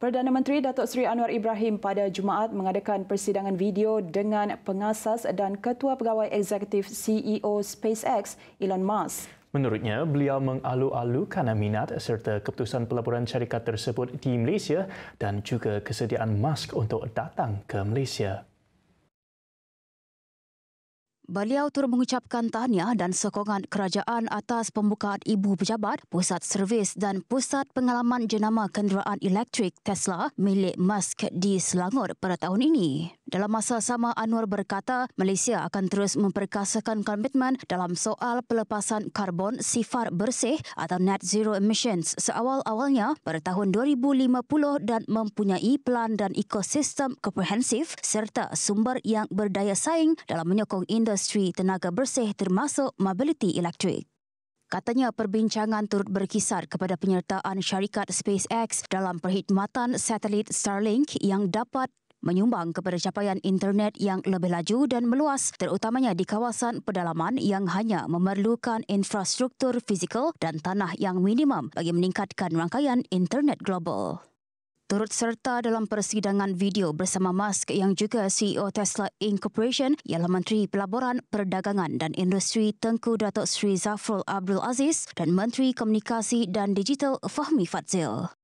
Perdana Menteri Datuk Seri Anwar Ibrahim pada Jumaat mengadakan persidangan video dengan pengasas dan ketua pegawai eksekutif CEO SpaceX Elon Musk. Menurutnya, beliau mengalu-alukan minat serta keputusan pelaburan syarikat tersebut di Malaysia dan juga kesediaan Musk untuk datang ke Malaysia. Beliau turut mengucapkan tahniah dan sokongan kerajaan atas pembukaan ibu pejabat, pusat servis dan pusat pengalaman jenama kenderaan elektrik Tesla milik Musk di Selangor pada tahun ini. Dalam masa sama, Anwar berkata Malaysia akan terus memperkasakan komitmen dalam soal pelepasan karbon sifar bersih atau net zero emissions seawal-awalnya pada tahun 2050 dan mempunyai pelan dan ekosistem komprehensif serta sumber yang berdaya saing dalam menyokong industri tenaga bersih termasuk mobility elektrik. Katanya perbincangan turut berkisar kepada penyertaan syarikat SpaceX dalam perkhidmatan satelit Starlink yang dapat menyumbang kepada capaian internet yang lebih laju dan meluas terutamanya di kawasan pedalaman yang hanya memerlukan infrastruktur fizikal dan tanah yang minimum bagi meningkatkan rangkaian internet global. Turut serta dalam persidangan video bersama Musk yang juga CEO Tesla Inc. Corporation ialah Menteri Pelaburan Perdagangan dan Industri Tengku Datuk Sri Zafrul Abdul Aziz dan Menteri Komunikasi dan Digital Fahmi Fadzil.